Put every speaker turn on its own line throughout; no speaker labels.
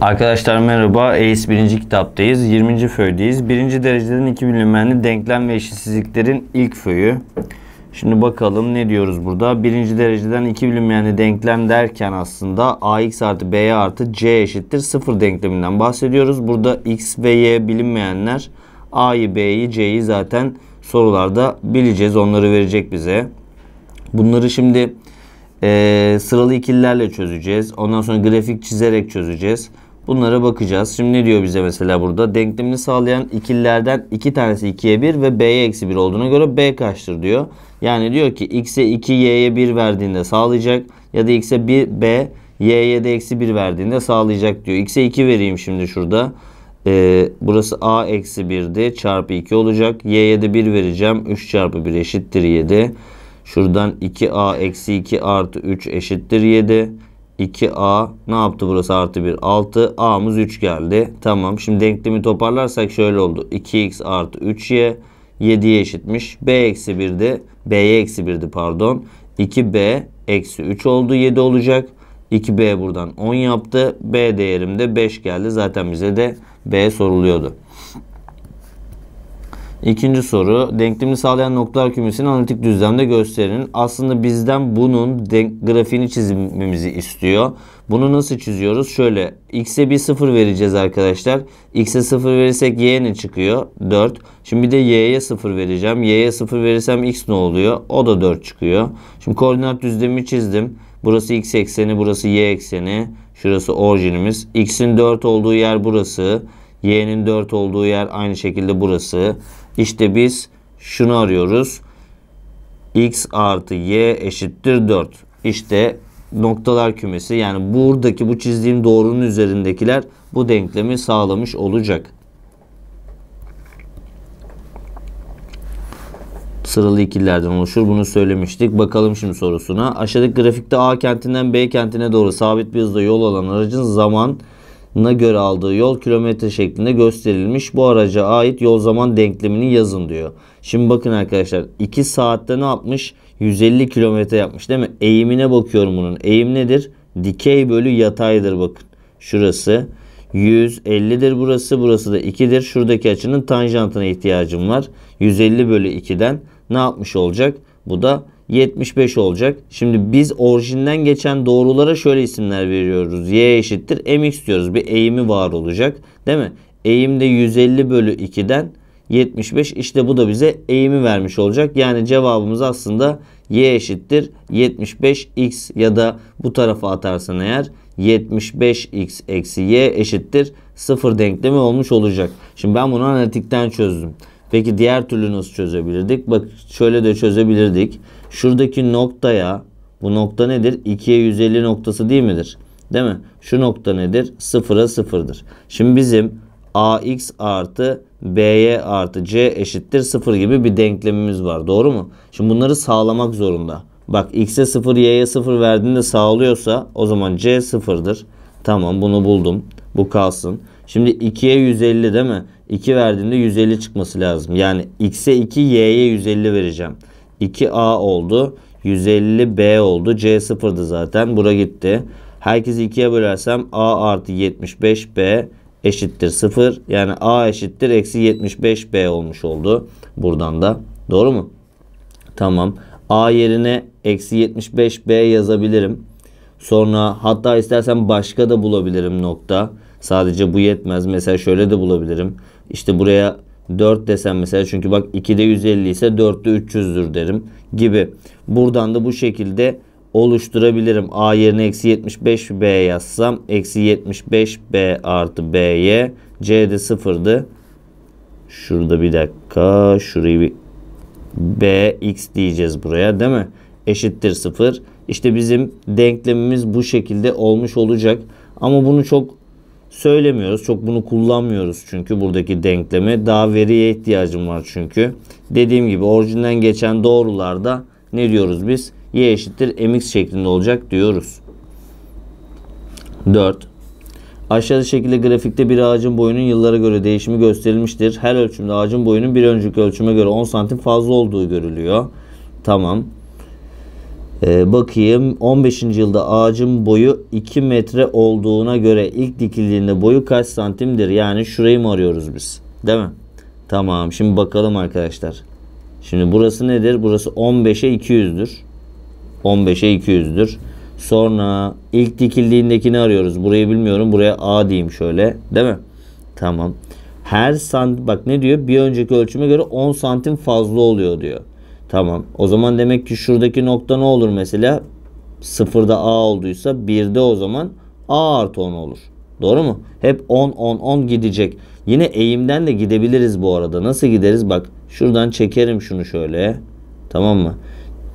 Arkadaşlar merhaba. ACE 1. kitaptayız. 20. föydeyiz. 1. dereceden 2 bilinmeyenli denklem ve eşitsizliklerin ilk föyü. Şimdi bakalım ne diyoruz burada? 1. dereceden 2 bilinmeyenli denklem derken aslında ax artı b artı c eşittir 0 denkleminden bahsediyoruz. Burada x ve y bilinmeyenler a'yı b'yi c'yi zaten sorularda bileceğiz. Onları verecek bize. Bunları şimdi e, sıralı ikililerle çözeceğiz. Ondan sonra grafik çizerek çözeceğiz. Bunlara bakacağız. Şimdi ne diyor bize mesela burada? Denklemini sağlayan ikililerden iki tanesi 2'ye 1 ve b'ye eksi 1 olduğuna göre b kaçtır diyor. Yani diyor ki x'e 2 y'ye 1 verdiğinde sağlayacak ya da x'e 1 b y'ye de eksi 1 verdiğinde sağlayacak diyor. x'e 2 vereyim şimdi şurada. Ee, burası a eksi 1'di çarpı 2 olacak. y'ye de 1 vereceğim. 3 çarpı 1 eşittir 7. Şuradan 2a eksi 2 artı 3 eşittir 7. 2a ne yaptı burası artı 1 6 a'mız 3 geldi. Tamam şimdi denklemi toparlarsak şöyle oldu. 2x artı 3y 7'ye eşitmiş. b eksi 1'di. b'ye eksi 1'di pardon. 2b eksi 3 oldu 7 olacak. 2b buradan 10 yaptı. b değerimde 5 geldi. Zaten bize de b soruluyordu. İkinci soru. Denklemini sağlayan noktalar kümesini analitik düzlemde gösterin. Aslında bizden bunun denk grafiğini çizmemizi istiyor. Bunu nasıl çiziyoruz? Şöyle x'e bir 0 vereceğiz arkadaşlar. x'e 0 verirsek y ne çıkıyor? 4. Şimdi bir de y'ye 0 vereceğim. y'ye 0 verirsem x ne oluyor? O da 4 çıkıyor. Şimdi koordinat düzlemi çizdim. Burası x ekseni, burası y ekseni. Şurası orijinimiz. x'in 4 olduğu yer burası. Y'nin 4 olduğu yer aynı şekilde burası. İşte biz şunu arıyoruz. X artı Y eşittir 4. İşte noktalar kümesi yani buradaki bu çizdiğim doğrunun üzerindekiler bu denklemi sağlamış olacak. sıralı ikililerden oluşur. Bunu söylemiştik. Bakalım şimdi sorusuna. Aşağıdaki grafikte A kentinden B kentine doğru sabit bir hızda yol alan aracın zaman na göre aldığı yol kilometre şeklinde gösterilmiş. Bu araca ait yol zaman denklemini yazın diyor. Şimdi bakın arkadaşlar 2 saatte ne yapmış? 150 kilometre yapmış değil mi? Eğimine bakıyorum bunun. Eğim nedir? Dikey bölü yataydır bakın. Şurası 150'dir burası. Burası da 2'dir. Şuradaki açının tanjantına ihtiyacım var. 150 bölü 2'den ne yapmış olacak? Bu da 75 olacak. Şimdi biz orijinden geçen doğrulara şöyle isimler veriyoruz. Y eşittir mx diyoruz. Bir eğimi var olacak. Değil mi? Eğim de 150 bölü 2'den 75. İşte bu da bize eğimi vermiş olacak. Yani cevabımız aslında y eşittir 75x ya da bu tarafa atarsan eğer 75x eksi y eşittir 0 denklemi olmuş olacak. Şimdi ben bunu analitikten çözdüm. Peki diğer türlü nasıl çözebilirdik? Bak şöyle de çözebilirdik. Şuradaki noktaya bu nokta nedir? 2'ye 150 noktası değil midir? Değil mi? Şu nokta nedir? 0'a 0'dır. Şimdi bizim ax artı b'ye artı c eşittir 0 gibi bir denklemimiz var. Doğru mu? Şimdi bunları sağlamak zorunda. Bak x'e 0 y'ye 0 verdiğinde sağlıyorsa o zaman c 0'dır. Tamam bunu buldum. Bu kalsın. Şimdi 2'ye 150 değil mi? 2 verdiğimde 150 çıkması lazım. Yani x'e 2, y'ye 150 vereceğim. 2a oldu. 150b oldu. c sıfırdı zaten. Bura gitti. Herkesi 2'ye bölersem a artı 75b eşittir 0. Yani a eşittir eksi 75b olmuş oldu. Buradan da. Doğru mu? Tamam. a yerine eksi 75b yazabilirim. Sonra hatta istersen başka da bulabilirim nokta. Sadece bu yetmez. Mesela şöyle de bulabilirim. İşte buraya 4 desem mesela çünkü bak 2'de 150 ise 4'te 300'dür derim gibi. Buradan da bu şekilde oluşturabilirim. A yerine eksi 75 B yazsam eksi 75 B artı B'ye C'de 0'dı. Şurada bir dakika şurayı bir B X diyeceğiz buraya değil mi? Eşittir 0. İşte bizim denklemimiz bu şekilde olmuş olacak. Ama bunu çok söylemiyoruz. Çok bunu kullanmıyoruz çünkü buradaki denklemi. Daha veriye ihtiyacım var çünkü. Dediğim gibi orijinden geçen doğrularda ne diyoruz biz? Y eşittir mx şeklinde olacak diyoruz. 4. Aşağıda şekilde grafikte bir ağacın boyunun yıllara göre değişimi gösterilmiştir. Her ölçümde ağacın boyunun bir önceki ölçüme göre 10 santim fazla olduğu görülüyor. Tamam. Ee, bakayım 15. yılda ağacın boyu 2 metre olduğuna göre ilk dikildiğinde boyu kaç santimdir? Yani şurayı mı arıyoruz biz? Değil mi? Tamam şimdi bakalım arkadaşlar. Şimdi burası nedir? Burası 15'e 200'dür. 15'e 200'dür. Sonra ilk dikildiğindekini arıyoruz. Burayı bilmiyorum. Buraya A diyeyim şöyle. Değil mi? Tamam. Her sant bak ne diyor? Bir önceki ölçüme göre 10 santim fazla oluyor diyor. Tamam. O zaman demek ki şuradaki nokta ne olur mesela? Sıfırda A olduysa 1'de o zaman A artı 10 olur. Doğru mu? Hep 10 10 10 gidecek. Yine eğimden de gidebiliriz bu arada. Nasıl gideriz? Bak şuradan çekerim şunu şöyle. Tamam mı?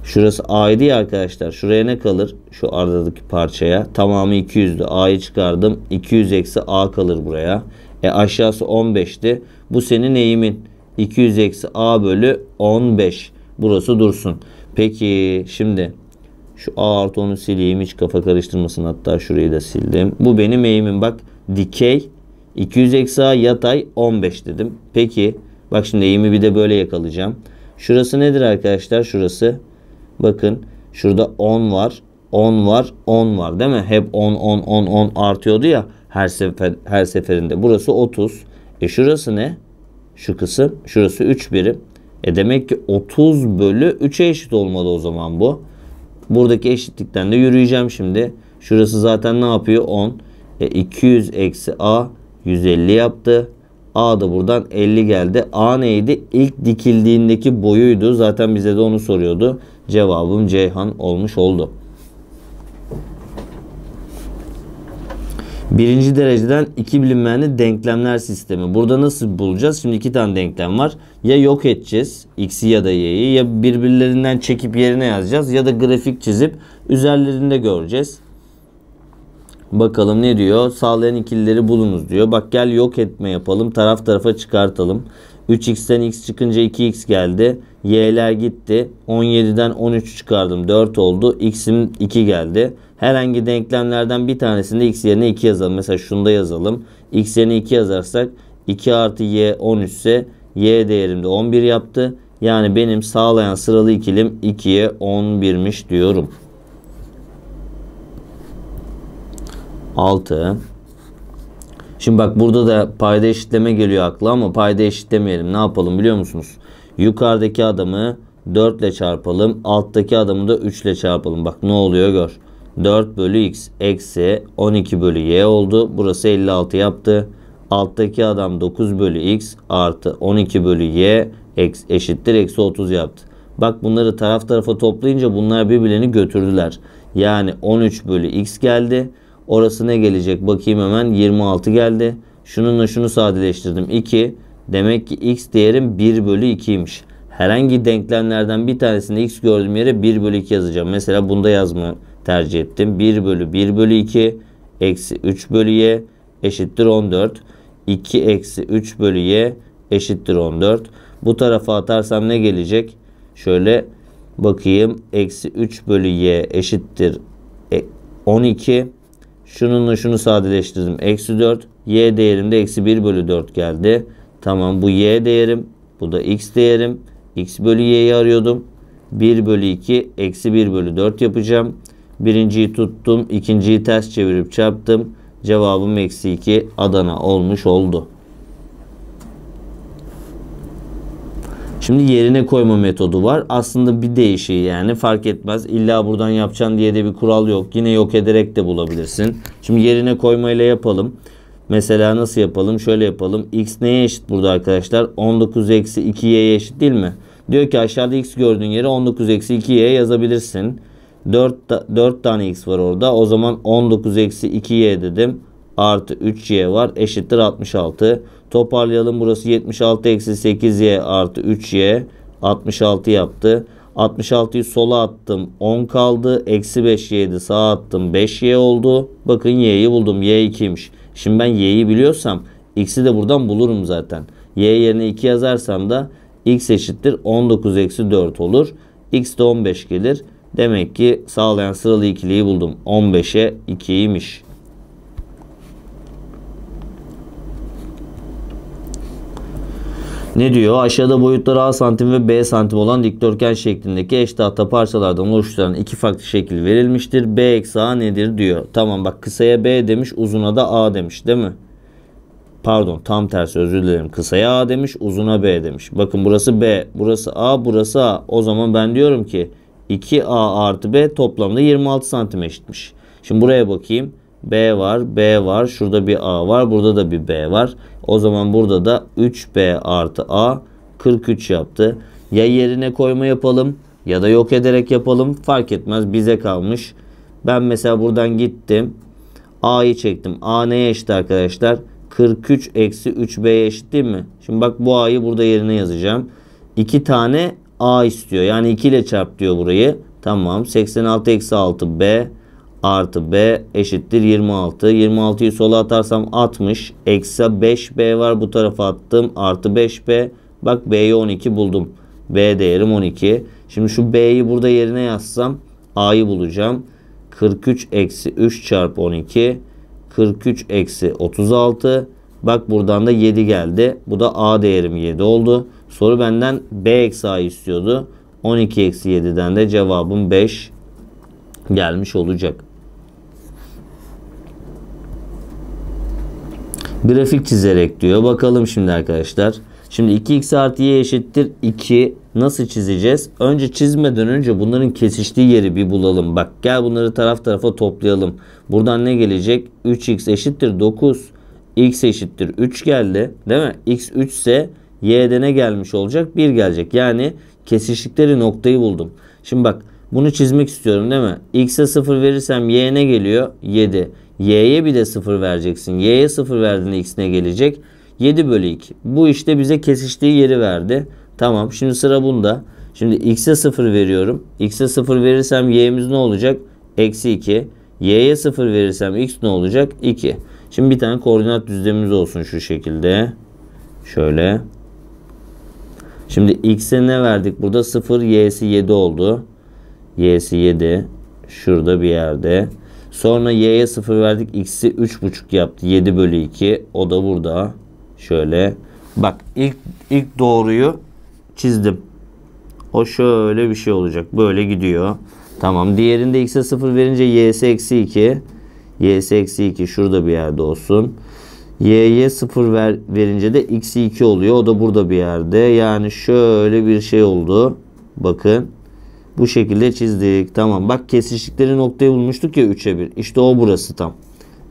Şurası A'ydı ya arkadaşlar. Şuraya ne kalır? Şu aradaki parçaya. Tamamı 200'dü. A'yı çıkardım. 200 eksi A kalır buraya. E aşağısı 15'ti. Bu senin eğimin. 200 eksi A bölü 15. Burası dursun. Peki şimdi şu A artı 10'u sileyim. Hiç kafa karıştırmasın. Hatta şurayı da sildim. Bu benim eğimim. Bak dikey 200 eksi A yatay 15 dedim. Peki bak şimdi eğimi bir de böyle yakalayacağım. Şurası nedir arkadaşlar? Şurası bakın şurada 10 var. 10 var, 10 var değil mi? Hep 10 10 10 10 artıyordu ya her sefer her seferinde. Burası 30. E şurası ne? Şu kısım, şurası 3 birim. E demek ki 30 bölü 3'e eşit olmalı o zaman bu. Buradaki eşitlikten de yürüyeceğim şimdi. Şurası zaten ne yapıyor? 10. E 200 eksi A 150 yaptı. A da buradan 50 geldi. A neydi? İlk dikildiğindeki boyuydu. Zaten bize de onu soruyordu. Cevabım Ceyhan olmuş oldu. Birinci dereceden iki bilinmeyenli denklemler sistemi. Burada nasıl bulacağız? Şimdi iki tane denklem var. Ya yok edeceğiz x'i ya da y'yi ya birbirlerinden çekip yerine yazacağız ya da grafik çizip üzerlerinde göreceğiz. Bakalım ne diyor? Sağlayan ikilileri bulunuz diyor. Bak gel yok etme yapalım. Taraf tarafa çıkartalım. 3x'ten x çıkınca 2x geldi. Y'ler gitti. 17'den 13 çıkardım. 4 oldu. X'im 2 geldi herhangi denklemlerden bir tanesinde x yerine 2 yazalım. Mesela şunda yazalım. x yerine 2 yazarsak 2 artı y 13 ise y değerimde 11 yaptı. Yani benim sağlayan sıralı ikilim 2'ye 11'miş diyorum. 6 Şimdi bak burada da payda eşitleme geliyor akla ama payda eşitlemeyelim. Ne yapalım biliyor musunuz? Yukarıdaki adamı 4 ile çarpalım. Alttaki adamı da 3 ile çarpalım. Bak ne oluyor gör. 4 bölü x eksi 12 bölü y oldu. Burası 56 yaptı. Alttaki adam 9 bölü x artı 12 bölü y eşittir eksi 30 yaptı. Bak bunları taraf tarafa toplayınca bunlar birbirlerini götürdüler. Yani 13 bölü x geldi. Orası ne gelecek? Bakayım hemen 26 geldi. Şununla şunu sadeleştirdim. 2. Demek ki x değerim 1 bölü 2'ymiş. Herhangi denklemlerden bir tanesinde x gördüğüm yere 1 bölü 2 yazacağım. Mesela bunda yazma tercih ettim. 1 bölü 1 bölü 2 eksi 3 bölü y eşittir 14. 2 eksi 3 bölü y eşittir 14. Bu tarafa atarsam ne gelecek? Şöyle bakayım. Eksi 3 bölü y eşittir 12. E, Şununla şunu sadeleştirdim. Eksi 4. Y değerimde eksi 1 bölü 4 geldi. Tamam bu y değerim. Bu da x değerim. x bölü y'yi arıyordum. 1 bölü 2 eksi 1 bölü 4 yapacağım. Birinciyi tuttum. ikinciyi ters çevirip çarptım. Cevabım eksi 2 Adana olmuş oldu. Şimdi yerine koyma metodu var. Aslında bir değişiği yani fark etmez. İlla buradan yapacaksın diye de bir kural yok. Yine yok ederek de bulabilirsin. Şimdi yerine koyma ile yapalım. Mesela nasıl yapalım? Şöyle yapalım. X neye eşit burada arkadaşlar? 19 eksi 2y'ye eşit değil mi? Diyor ki aşağıda x gördüğün yere 19 eksi 2y yazabilirsin. 4, 4 tane x var orada. O zaman 19 eksi 2y dedim. Artı 3y var. Eşittir 66. Toparlayalım. Burası 76 eksi 8y artı 3y. 66 yaptı. 66'yı sola attım 10 kaldı. Eksi 5 y'di sağa attım 5 y oldu. Bakın y'yi buldum. y 2'ymiş. Şimdi ben y'yi biliyorsam x'i de buradan bulurum zaten. y yerine 2 yazarsam da x eşittir 19 eksi 4 olur. x de 15 gelir. Demek ki sağlayan sıralı ikiliyi buldum. 15'e 2'ymiş. Ne diyor? Aşağıda boyutları A santim ve B santim olan dikdörtgen şeklindeki eş tahta parçalardan oluşturan iki farklı şekil verilmiştir. B eksi A nedir diyor. Tamam bak kısaya B demiş uzuna da A demiş değil mi? Pardon tam tersi özür dilerim. Kısaya A demiş uzuna B demiş. Bakın burası B burası A burası A. O zaman ben diyorum ki 2A artı B toplamda 26 santim eşitmiş. Şimdi buraya bakayım. B var, B var. Şurada bir A var. Burada da bir B var. O zaman burada da 3B artı A 43 yaptı. Ya yerine koyma yapalım ya da yok ederek yapalım. Fark etmez bize kalmış. Ben mesela buradan gittim. A'yı çektim. A neye eşit arkadaşlar? 43 eksi 3B'ye eşit değil mi? Şimdi bak bu A'yı burada yerine yazacağım. 2 tane A istiyor. Yani 2 ile çarp diyor burayı. Tamam. 86 eksi 6 B artı B eşittir 26. 26'yı sola atarsam 60. Eksi 5B var. Bu tarafa attım. Artı 5B. Bak B'yi 12 buldum. B değerim 12. Şimdi şu B'yi burada yerine yazsam A'yı bulacağım. 43 eksi 3 çarpı 12. 43 eksi 36. Bak buradan da 7 geldi. Bu da A değerim 7 oldu. Soru benden B eksi A istiyordu. 12 eksi 7'den de cevabım 5 gelmiş olacak. Grafik çizerek diyor. Bakalım şimdi arkadaşlar. Şimdi 2x artı y eşittir 2 nasıl çizeceğiz? Önce çizmeden önce bunların kesiştiği yeri bir bulalım. Bak gel bunları taraf tarafa toplayalım. Buradan ne gelecek? 3x eşittir 9. x eşittir 3 geldi. Değil mi? x 3 ise y'de ne gelmiş olacak? 1 gelecek. Yani kesiştikleri noktayı buldum. Şimdi bak bunu çizmek istiyorum değil mi? X'e 0 verirsem y ne geliyor? 7. Y'ye bir de 0 vereceksin. Y'ye 0 verdiğinde x ne gelecek? 7 bölü 2. Bu işte bize kesiştiği yeri verdi. Tamam şimdi sıra bunda. Şimdi x'e 0 veriyorum. X'e 0 verirsem y'miz ne olacak? Eksi 2. Y'ye 0 verirsem x ne olacak? 2. Şimdi bir tane koordinat düzlemimiz olsun şu şekilde. Şöyle. Şimdi x'e ne verdik? Burada 0, y'si 7 oldu. y'si 7. Şurada bir yerde. Sonra y'ye 0 verdik. x'i 3,5 yaptı. 7 bölü 2. O da burada. Şöyle. Bak ilk, ilk doğruyu çizdim. O şöyle bir şey olacak. Böyle gidiyor. Tamam. Diğerinde x'e 0 verince y'si eksi 2. y'si eksi 2 şurada bir yerde olsun y'ye 0 ver, verince de x'i 2 oluyor. O da burada bir yerde. Yani şöyle bir şey oldu. Bakın. Bu şekilde çizdik. Tamam. Bak kesiştikleri noktayı bulmuştuk ya 3'e 1. İşte o burası tam.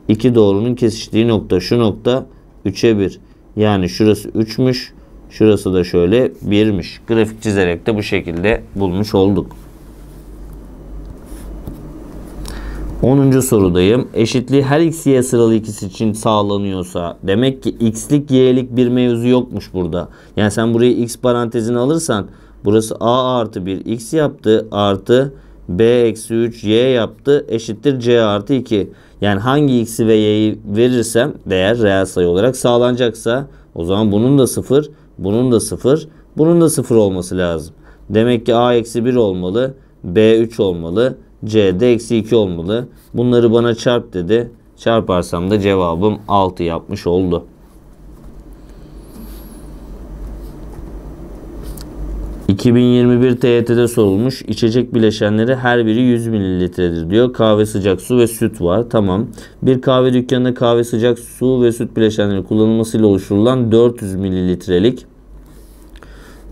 İki doğrunun kesiştiği nokta. Şu nokta 3'e 1. Yani şurası 3'müş. Şurası da şöyle 1'miş. Grafik çizerek de bu şekilde bulmuş olduk. 10. sorudayım. Eşitliği her x y sıralı ikisi için sağlanıyorsa demek ki x'lik y'lik bir mevzu yokmuş burada. Yani sen buraya x parantezini alırsan burası a artı 1 x yaptı artı b eksi 3 y yaptı eşittir c artı 2. Yani hangi x'i ve y'yi verirsem değer reel sayı olarak sağlanacaksa o zaman bunun da 0, bunun da 0, bunun da 0 olması lazım. Demek ki a eksi 1 olmalı, b 3 olmalı, C de eksi 2 olmalı. Bunları bana çarp dedi. Çarparsam da cevabım 6 yapmış oldu. ...2021 TYT'de sorulmuş. İçecek bileşenleri her biri 100 mililitredir diyor. Kahve, sıcak su ve süt var. Tamam. Bir kahve dükkanında kahve, sıcak su ve süt bileşenleri kullanılmasıyla oluşturulan 400 mililitrelik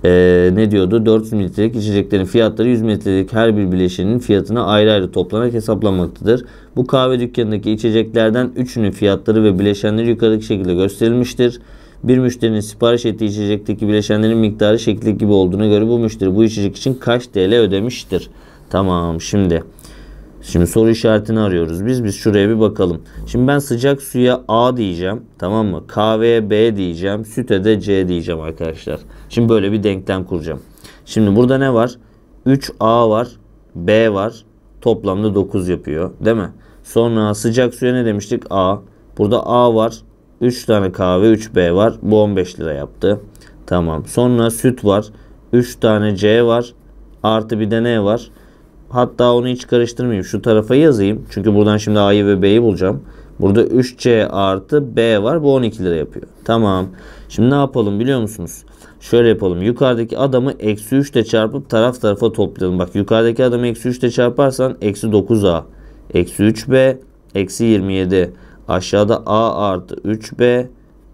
e, ne diyordu? 400 mililitrelik içeceklerin fiyatları 100 mililitrelik her bir bileşenin fiyatına ayrı ayrı toplanarak hesaplanmaktadır. Bu kahve dükkanındaki içeceklerden üçünün fiyatları ve bileşenleri yukarıdaki şekilde gösterilmiştir. Bir müşterinin sipariş ettiği içecekteki bileşenlerin miktarı şekli gibi olduğuna göre bu müşteri bu içecek için kaç TL ödemiştir? Tamam şimdi. Şimdi soru işaretini arıyoruz. Biz biz şuraya bir bakalım. Şimdi ben sıcak suya A diyeceğim. Tamam mı? Kahveye B diyeceğim. Süte de C diyeceğim arkadaşlar. Şimdi böyle bir denklem kuracağım. Şimdi burada ne var? 3A var. B var. Toplamda 9 yapıyor. Değil mi? Sonra sıcak suya ne demiştik? A. Burada A var. 3 tane K ve 3 B var. Bu 15 lira yaptı. Tamam. Sonra süt var. 3 tane C var. Artı bir de ne var? Hatta onu hiç karıştırmayayım. Şu tarafa yazayım. Çünkü buradan şimdi A'yı ve B'yi bulacağım. Burada 3C artı B var. Bu 12 lira yapıyor. Tamam. Şimdi ne yapalım biliyor musunuz? Şöyle yapalım. Yukarıdaki adamı eksi 3 ile çarpıp taraf tarafa toplayalım. Bak yukarıdaki adamı eksi 3 ile çarparsan eksi 9a. Eksi 3b. Eksi 27. Aşağıda a artı 3b.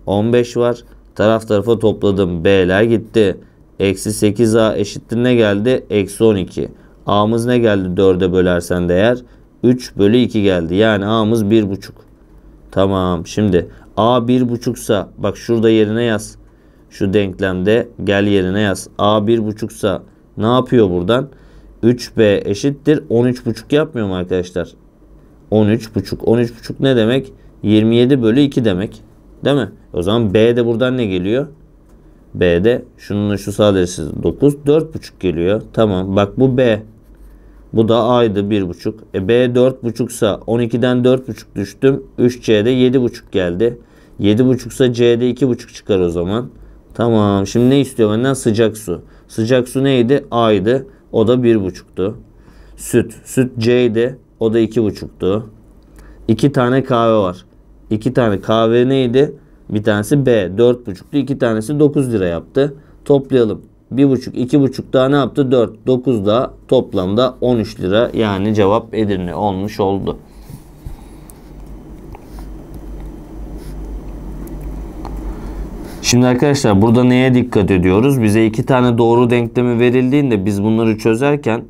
15 var. Taraf tarafa topladım. b'ler gitti. Eksi 8a eşittir ne geldi? Eksi 12. a'mız ne geldi 4'e bölersen değer? 3 bölü 2 geldi. Yani a'mız 1,5. Tamam. Şimdi A bir buçuksa bak şurada yerine yaz. Şu denklemde gel yerine yaz. A bir buçuksa ne yapıyor buradan? 3B eşittir. 13 buçuk yapmıyor mu arkadaşlar? 13 buçuk. 13 buçuk ne demek? 27 bölü 2 demek. Değil mi? O zaman B de buradan ne geliyor? B'de şununla şu sadece 9 4 buçuk geliyor. Tamam bak bu B. Bu da A'ydı 1 buçuk. E B 4 buçuksa 12'den 4 buçuk düştüm. 3C'de 7 buçuk geldi. 7,5 ise C'de 2,5 çıkar o zaman. Tamam. Şimdi ne istiyor benden? Sıcak su. Sıcak su neydi? A'ydı. O da 1,5'tu. Süt. Süt C'ydi. O da 2,5'tu. 2 tane kahve var. 2 tane kahve neydi? Bir tanesi B. 4,5'tu. 2 tanesi 9 lira yaptı. Toplayalım. 1,5, 2,5 daha ne yaptı? 4, 9 daha toplamda 13 lira yani cevap Edirne olmuş oldu. Şimdi arkadaşlar burada neye dikkat ediyoruz? Bize iki tane doğru denklemi verildiğinde biz bunları çözerken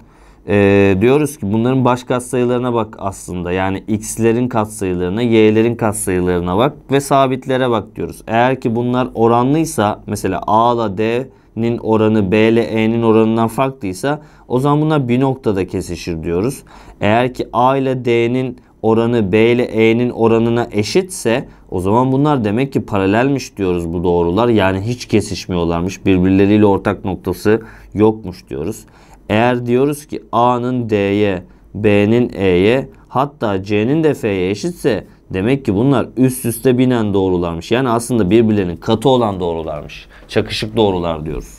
e, diyoruz ki bunların baş katsayılarına bak aslında. Yani x'lerin katsayılarına, y'lerin katsayılarına bak ve sabitlere bak diyoruz. Eğer ki bunlar oranlıysa mesela a ile d'nin oranı b ile e'nin oranından farklıysa o zaman bunlar bir noktada kesişir diyoruz. Eğer ki a ile d'nin oranı B ile E'nin oranına eşitse o zaman bunlar demek ki paralelmiş diyoruz bu doğrular. Yani hiç kesişmiyorlarmış. Birbirleriyle ortak noktası yokmuş diyoruz. Eğer diyoruz ki A'nın D'ye, B'nin E'ye hatta C'nin de F'ye eşitse demek ki bunlar üst üste binen doğrularmış. Yani aslında birbirlerinin katı olan doğrularmış. Çakışık doğrular diyoruz.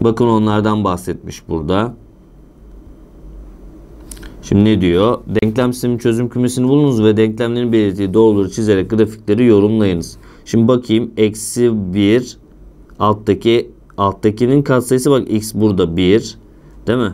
Bakın onlardan bahsetmiş burada. Şimdi ne diyor? Denklem sistemi çözüm kümesini bulunuz ve denklemlerin belirttiği doğruları çizerek grafikleri yorumlayınız. Şimdi bakayım. Eksi 1 alttaki alttakinin katsayısı bak x burada 1 değil mi?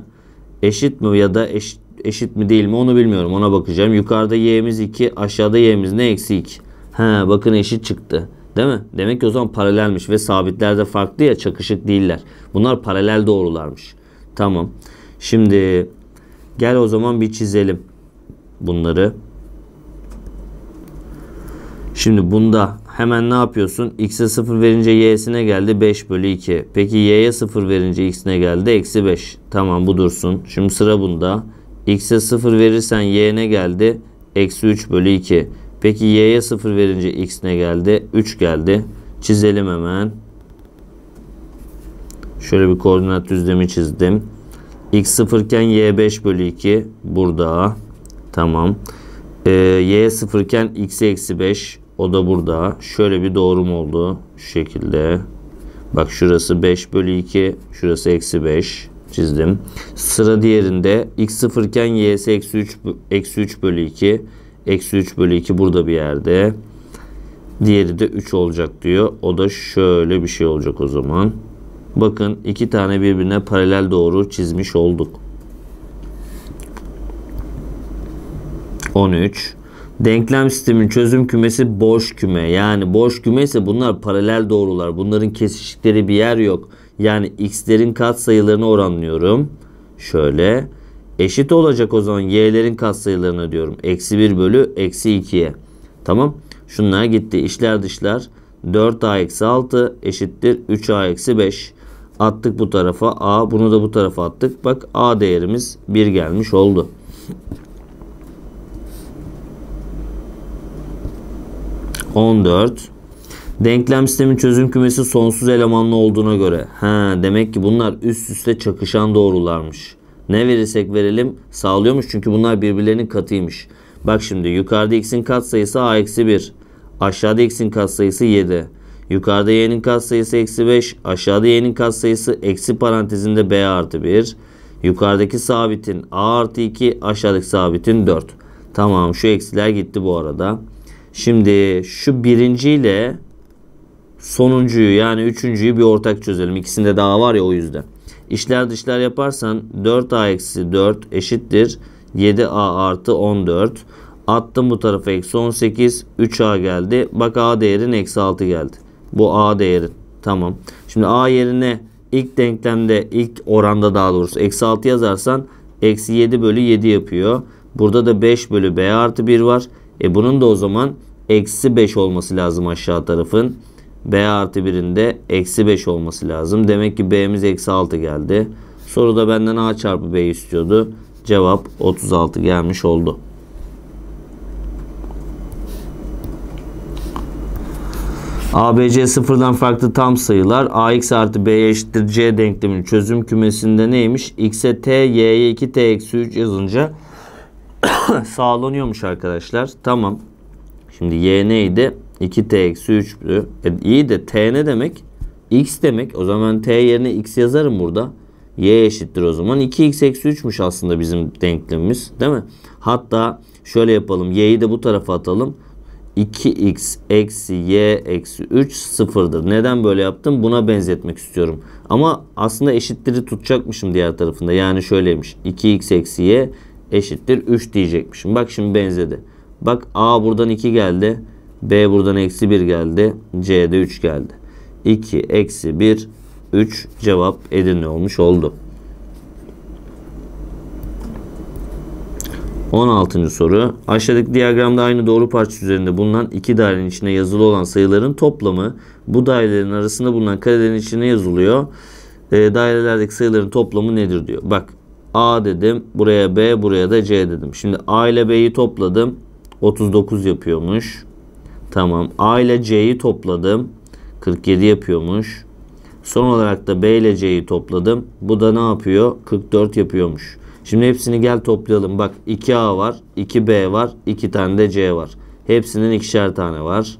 Eşit mi ya da eşit, eşit mi değil mi onu bilmiyorum. Ona bakacağım. Yukarıda y'miz 2 aşağıda y'miz ne? Eksi 2. He bakın eşit çıktı. Değil mi? Demek ki o zaman paralelmiş ve sabitlerde farklı ya çakışık değiller. Bunlar paralel doğrularmış. Tamam. Şimdi Gel o zaman bir çizelim bunları. Şimdi bunda hemen ne yapıyorsun? X'e 0 verince y'sine geldi 5 bölü 2. Peki y'ye 0 verince x'ine geldi eksi 5. Tamam bu dursun. Şimdi sıra bunda. X'e 0 verirsen y'ne geldi eksi 3 bölü 2. Peki y'ye 0 verince x'ine geldi 3 geldi. Çizelim hemen. Şöyle bir koordinat düzlemi çizdim x sıfırken y5 bölü 2 burada. Tamam. Ee, y sıfırken x eksi 5 o da burada. Şöyle bir doğrum oldu. Şu şekilde. Bak şurası 5 bölü 2. Şurası eksi 5 çizdim. Sıra diğerinde x sıfırken y y'si eksi 3, eksi 3 bölü 2. Eksi 3 bölü 2 burada bir yerde. Diğeri de 3 olacak diyor. O da şöyle bir şey olacak o zaman. Bakın iki tane birbirine paralel doğru çizmiş olduk. 13. Denklem sistemin çözüm kümesi boş küme. Yani boş küme ise bunlar paralel doğrular. Bunların kesişikleri bir yer yok. Yani x'lerin kat sayılarını oranlıyorum. Şöyle. Eşit olacak o zaman y'lerin kat katsayılarını diyorum. Eksi 1 bölü eksi 2'ye. Tamam. Şunlar gitti. İşler dışlar. 4a eksi 6 eşittir 3a eksi 5 attık bu tarafa A bunu da bu tarafa attık. Bak A değerimiz 1 gelmiş oldu. On dört. Denklem sistemin çözüm kümesi sonsuz elemanlı olduğuna göre. Ha, demek ki bunlar üst üste çakışan doğrularmış. Ne verirsek verelim sağlıyormuş çünkü bunlar birbirlerinin katıymış. Bak şimdi yukarıda x'in katsayısı a eksi 1. Aşağıda x'in katsayısı 7. Yukarıda y'nin katsayısı eksi 5. Aşağıda y'nin katsayısı eksi parantezinde b artı 1. Yukarıdaki sabitin a artı 2. Aşağıdaki sabitin 4. Tamam şu eksiler gitti bu arada. Şimdi şu birinciyle sonuncuyu yani üçüncüyü bir ortak çözelim. İkisinde daha var ya o yüzden. İşler dışlar yaparsan 4a eksi 4 eşittir. 7a artı 14. Attım bu tarafa eksi 18. 3a geldi. Bak a değerin eksi 6 geldi. Bu a değeri. Tamam. Şimdi a yerine ilk denklemde ilk oranda daha doğrusu eksi 6 yazarsan eksi 7 bölü 7 yapıyor. Burada da 5 bölü b artı 1 var. E bunun da o zaman eksi 5 olması lazım aşağı tarafın. B artı 1'in eksi 5 olması lazım. Demek ki B'miz eksi 6 geldi. Soruda benden A çarpı B istiyordu. Cevap 36 gelmiş oldu. ABC sıfırdan farklı tam sayılar. AX artı B eşittir C denkleminin çözüm kümesinde neymiş? X'e T, Y'ye 2, T eksi 3 yazınca sağlanıyormuş arkadaşlar. Tamam. Şimdi Y neydi? 2T eksi 3'tü. E, iyi de T ne demek? X demek. O zaman T yerine X yazarım burada. Y eşittir o zaman. 2X eksi 3'müş aslında bizim denklemimiz. Değil mi? Hatta şöyle yapalım. Y'yi de bu tarafa atalım. 2x eksi y eksi 3 sıfırdır. Neden böyle yaptım? Buna benzetmek istiyorum. Ama aslında eşittir'i tutacakmışım diğer tarafında. Yani şöyleymiş. 2x eksi y eşittir 3 diyecekmişim. Bak şimdi benzedi. Bak a buradan 2 geldi. b buradan eksi 1 geldi. c de 3 geldi. 2 eksi 1 3 cevap olmuş oldu. 16. soru. Aşağıdaki diyagramda aynı doğru parçası üzerinde bulunan iki dairenin içine yazılı olan sayıların toplamı bu dairelerin arasında bulunan karelerin içine yazılıyor. E, dairelerdeki sayıların toplamı nedir diyor. Bak A dedim. Buraya B, buraya da C dedim. Şimdi A ile B'yi topladım. 39 yapıyormuş. Tamam. A ile C'yi topladım. 47 yapıyormuş. Son olarak da B ile C'yi topladım. Bu da ne yapıyor? 44 yapıyormuş. Şimdi hepsini gel toplayalım. Bak 2A var, 2B var, 2 tane de C var. Hepsinin ikişer tane var.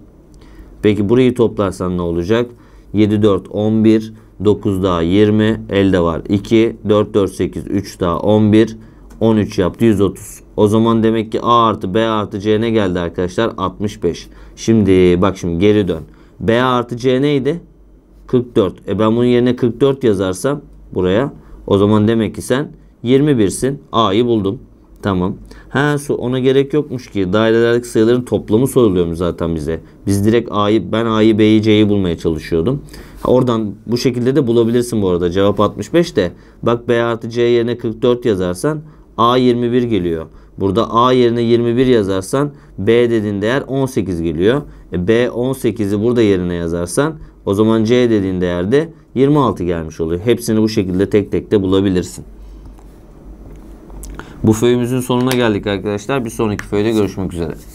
Peki burayı toplarsan ne olacak? 7, 4, 11, 9 daha 20, elde var 2, 4, 4, 8, 3 daha 11, 13 yaptı 130. O zaman demek ki A artı B artı C ne geldi arkadaşlar? 65. Şimdi bak şimdi geri dön. B artı C neydi? 44. E ben bunun yerine 44 yazarsam buraya o zaman demek ki sen 21'sin. A'yı buldum. Tamam. Ha su ona gerek yokmuş ki. Dairelerdeki sayıların toplamı soruluyormuş zaten bize. Biz direkt A'yı ben A'yı B'yi C'yi bulmaya çalışıyordum. Ha, oradan bu şekilde de bulabilirsin bu arada. Cevap 65 de bak B artı C yerine 44 yazarsan A 21 geliyor. Burada A yerine 21 yazarsan B dediğin değer 18 geliyor. E, B 18'i burada yerine yazarsan o zaman C dediğin değerde 26 gelmiş oluyor. Hepsini bu şekilde tek tek de bulabilirsin. Bu föyümüzün sonuna geldik arkadaşlar. Bir sonraki föyde görüşmek üzere.